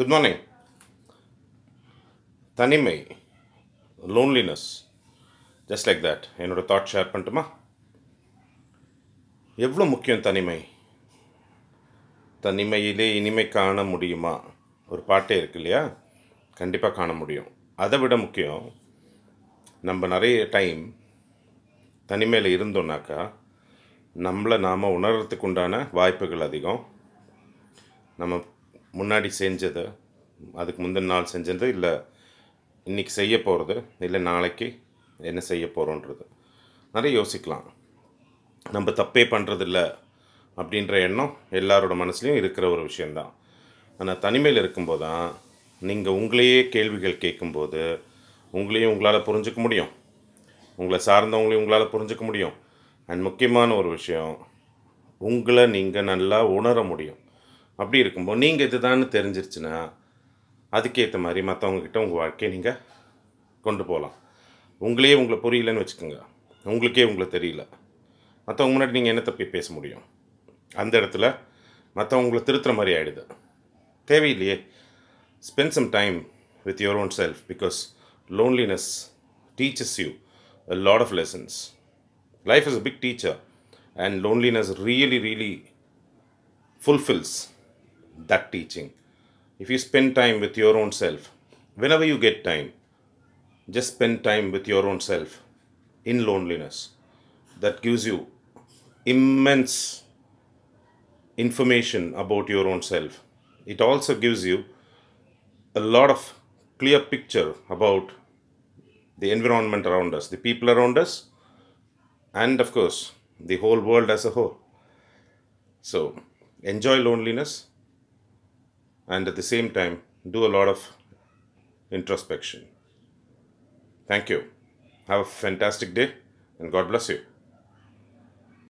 Good morning தனிமை loneliness just like that என்னோடய thought share பண்ணட்டுமா எவ்வளோ முக்கியம் தனிமை தனிமையிலே இனிமை காண முடியுமா ஒரு பாட்டே இருக்கு இல்லையா கண்டிப்பாக காண முடியும் அதை விட முக்கியம் நம்ம நிறைய டைம் தனிமையில் இருந்தோம்னாக்கா நம்மளை நாம் உணர்கிறதுக்கு உண்டான வாய்ப்புகள் அதிகம் நம்ம முன்னாடி செஞ்சது அதுக்கு முந்தின நாள் செஞ்சது இல்லை இன்றைக்கி செய்ய போகிறது இல்லை நாளைக்கு என்ன செய்ய போகிறோன்றது நிறைய யோசிக்கலாம் நம்ம தப்பே பண்ணுறதில்ல அப்படின்ற எண்ணம் எல்லாரோட மனசுலையும் இருக்கிற ஒரு விஷயந்தான் ஆனால் தனிமையில் இருக்கும்போது தான் நீங்கள் உங்களையே கேள்விகள் கேட்கும்போது உங்களையும் உங்களால் புரிஞ்சிக்க முடியும் உங்களை சார்ந்தவங்களையும் உங்களால் புரிஞ்சிக்க முடியும் அண்ட் முக்கியமான ஒரு விஷயம் உங்களை நீங்கள் நல்லா உணர முடியும் அப்படி இருக்கும்போது நீங்கள் இதுதான்னு தெரிஞ்சிருச்சுன்னா அதுக்கேற்ற மாதிரி மற்றவங்கக்கிட்ட உங்கள் வாழ்க்கையை நீங்கள் கொண்டு போகலாம் உங்களையே உங்களை புரியலன்னு வச்சுக்கோங்க உங்களுக்கே உங்களை தெரியல மற்றவங்க முன்னாடி நீங்கள் என்ன தப்பி பேச முடியும் அந்த இடத்துல மற்றவங்களை திருத்துற மாதிரி ஆகிடுது தேவையில்லையே spend some time with your own self because loneliness teachers you a lot of lessons life is a big teacher and loneliness really really fulfils that teaching. If you spend time with your own self, whenever you get time, just spend time with your own self in loneliness. That gives you immense information about your own self. It also gives you a lot of clear picture about the environment around us, the people around us, and of course, the whole world as a whole. So, enjoy loneliness, and at the same time do a lot of introspection. Thank you. Have a fantastic day and God bless you.